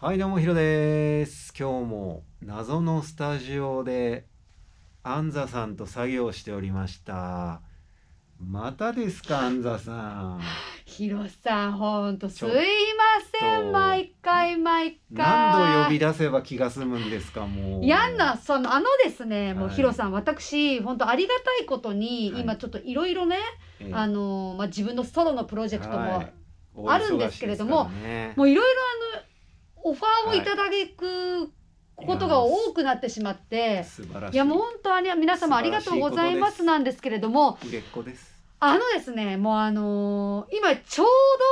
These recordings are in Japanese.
はいどうもヒロです今日も謎のスタジオでアンザさんと作業しておりましたまたですかアンザさんヒロさん本当すいません毎回毎回何度呼び出せば気が済むんですかもうやんなそのあのですねもう、ヒロさん私本当ありがたいことに、はい今ちょっといろいろね、ええあのまあ、自分のソロのプロジェクトも、はいお忙しいからねもういろいろオファーをいただくことが多くなってしまって、い、やもう本当に皆様ありがとうございますなんですけれどもあのですねもうあのー、今ちょう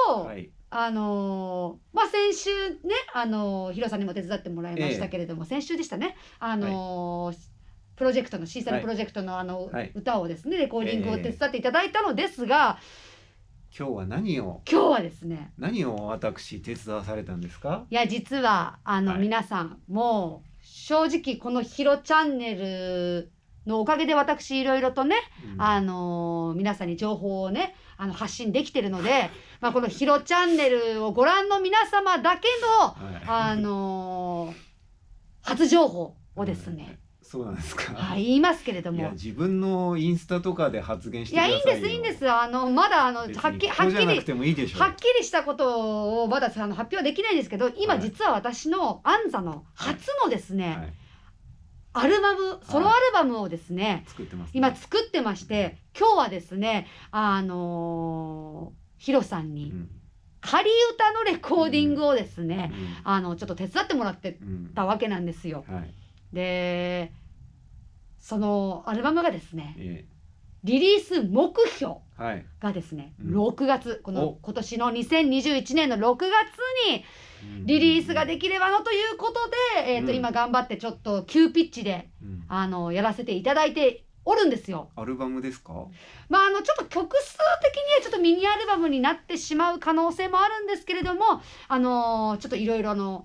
ど、はい、あのー、まあ先週ねあのー、ヒロさんにも手伝ってもらいましたけれども、え先週でしたねあのーはい、プロジェクトのシーサルプロジェクトのあの歌をですね、はい、レコーディングを手伝っていただいたのですが、え今日は何を今日はですね何を私手伝わされたんですかいや実はあの、はい、皆さんもう正直この「ヒロチャンネル」のおかげで私いろいろとね、うん、あの皆さんに情報をねあの発信できてるので、まあ、この「ヒロチャンネル」をご覧の皆様だけの、はい、あの初情報をですね、そうなんですか。はい、言いますけれども。自分のインスタとかで発言していや、いいんです、いいんです。あの、まだ、あの、はっきり、はっきり。はっきりしたことを、まだ、あの、発表できないんですけど、今、実は私の、アンザの初のですね。はいはいアルバム、ソロアルバムをですね、はい、今作ってまして、今日はですね、あのー、ヒロさんに、仮歌のレコーディングをですね、うん、あの、ちょっと手伝ってもらってたわけなんですよ。うんはいでそのアルバムがですね、えリリース目標がですね、はいうん、6月この今年の2021年の6月にリリースができればのということで、えーと、今頑張ってちょっと急ピッチで、うん、あのやらせていただいておるんですよ。アルバムですかまああのちょっと曲数的にはちょっとミニアルバムになってしまう可能性もあるんですけれどもあのー、ちょっといろいろの。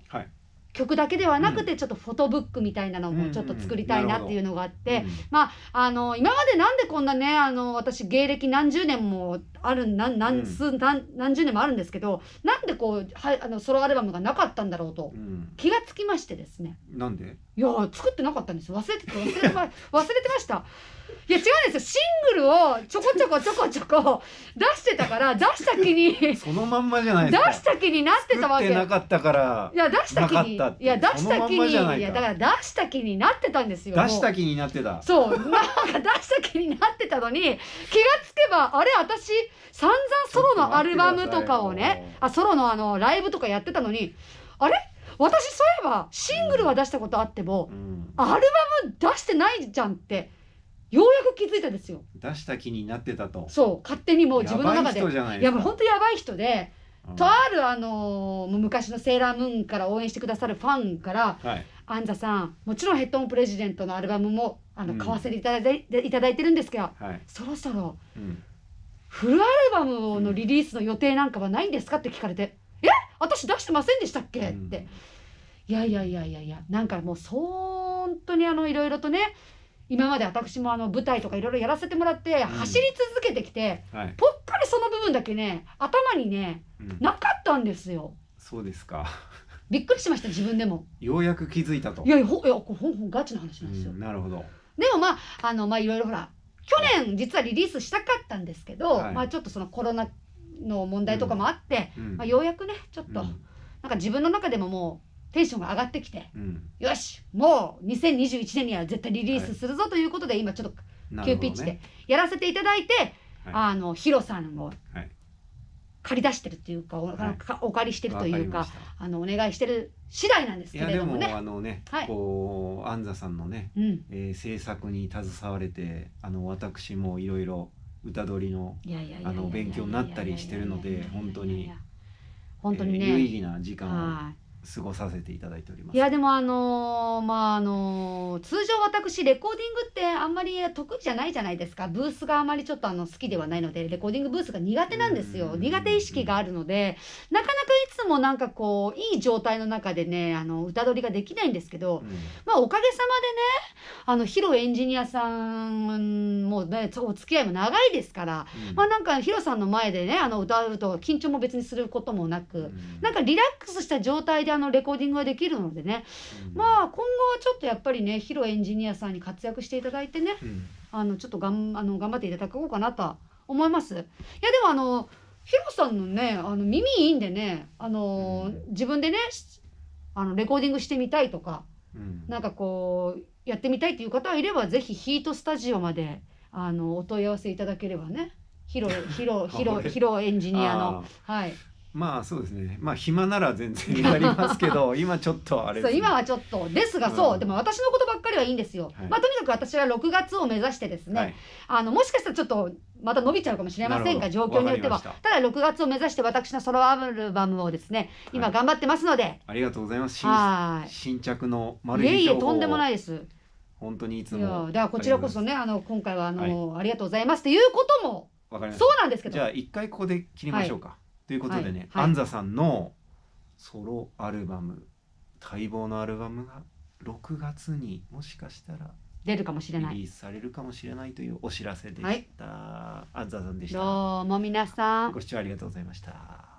曲だけではなくてちょっとフォトブックみたいなのもちょっと作りたいなっていうのがあって、まああの今までなんでこんなねあの私芸歴何十年もある何何数、何何十年もあるんですけどなんでこうはあのソロアルバムがなかったんだろうと、気がつきましてですね。なんでいや作ってなかったんです忘れて忘れて忘れてました。いや違うんですよシングルをちょこちょこちょこちょこ出してたから出した気に そのまんまじゃない出した気になってたわけなかったからいや出した気にいや出した気にいやだから出した気になってたんですよ出した気になってたそうなんか出した気になってたのに気がつけばあれ私散々ソロのアルバムとかをねあソロのあのライブとかやってたのにあれ私そういえばシングルは出したことあっても、うん、アルバム出してないじゃんってようや気づいたんですよ出した気になってたとそう勝手にもう自分の中でやばい人じゃないですか本当やばい人で、うん、とあるあのー、昔のセーラームーンから応援してくださるファンから「はい、アさんもちろんヘッドオンプレジデントのアルバムもあの買わせていただいて,、いただいてるんですけど、はい、そろそろ、うん、フルアルバムのリリースの予定なんかはないんですか?」って聞かれて「え私出してませんでしたっけ?」って。いやいやいやいやいやなんかもう本当にあのいろいろとね今まで私もあの舞台とかいろいろやらせてもらって走り続けてきて、はい、ぽっかりその部分だけね頭にね、なかったんですよ。そうですか。びっくりしました自分でも。ようやく気づいたと。いやいやほいやほんほんガチな話なんですよ。なるほど。でもまああのまあいろいろほら去年実はリリースしたかったんですけど、はい、まあちょっとそのコロナの問題とかもあって、うん、まあ、ようやくねちょっと、うん、なんか自分の中でももうテンションが上がってきて、うん、よしもう2021年には絶対リリースするぞということで、はい、今ちょっと急ピッチでやらせていただいて、ね、あのヒロさんを借り出してるっていうか、はいお、お借りしてるというかあのお願いしてる次第なんですけれどもね。もあのね、はい、こう安座さんのね、うん、えー、制作に携われてあの私もいろいろ歌取りの勉強になったりしてるので本当に。本当にね、えー、有意義な時間を過ごさせていただいております。いやでもあのー、まああのー、通常私レコーディングってあんまり得意じゃないじゃないですかブースがあまりちょっとあの好きではないのでレコーディングブースが苦手なんですよ苦手意識があるのでなかなかいつもなんかこういい状態の中でねあの歌取りができないんですけど、うん、まあおかげさまでねあのヒロエンジニアさんう、ね、お付き合いも長いですから、うん、まあなんかヒロさんの前でねあの歌うと緊張も別にすることもなく、うん、なんかリラックスした状態であのレコーディングができるのでね、うん、まあ今後はちょっとやっぱりねヒロエンジニアさんに活躍していただいてね、あのちょっとがんあの頑張っていただこうかなとは思います。いやでもあのヒロさんのねあの耳いいんでねあの、自分でねあのレコーディングしてみたいとか、うん、なんかこうやってみたいっていう方がいればぜひヒートスタジオまであのお問い合わせいただければねヒロ ヒロヒロヒロエンジニアのはいまあそうですねまあ暇なら全然やりますけど 今ちょっとあれ、そう今はちょっとですが、うん、そうでも私のことばっかりはいいんですよ、はい、まあとにかく私は6月を目指してですね、はい、あのもしかしたらちょっとまた伸びちゃうかもしれませんが状況によってはただ6月を目指して私のソロアルバムをですね今頑張ってますので、はい、ありがとうございます新新着の丸いいえいえとんでもないです本当にいつもいやだかこちらこそねあの今回はあの、はい、ありがとうございますっていうこともわかりましたそうなんですけどじゃあ一回ここで切りましょうか、はい、ということでね、はい、安座さんのソロアルバム待望のアルバムが6月にもしかしたら出るかもしれないリリースされるかもしれないというお知らせでした、はい、安座さんでしたどうも皆さんご視聴ありがとうございました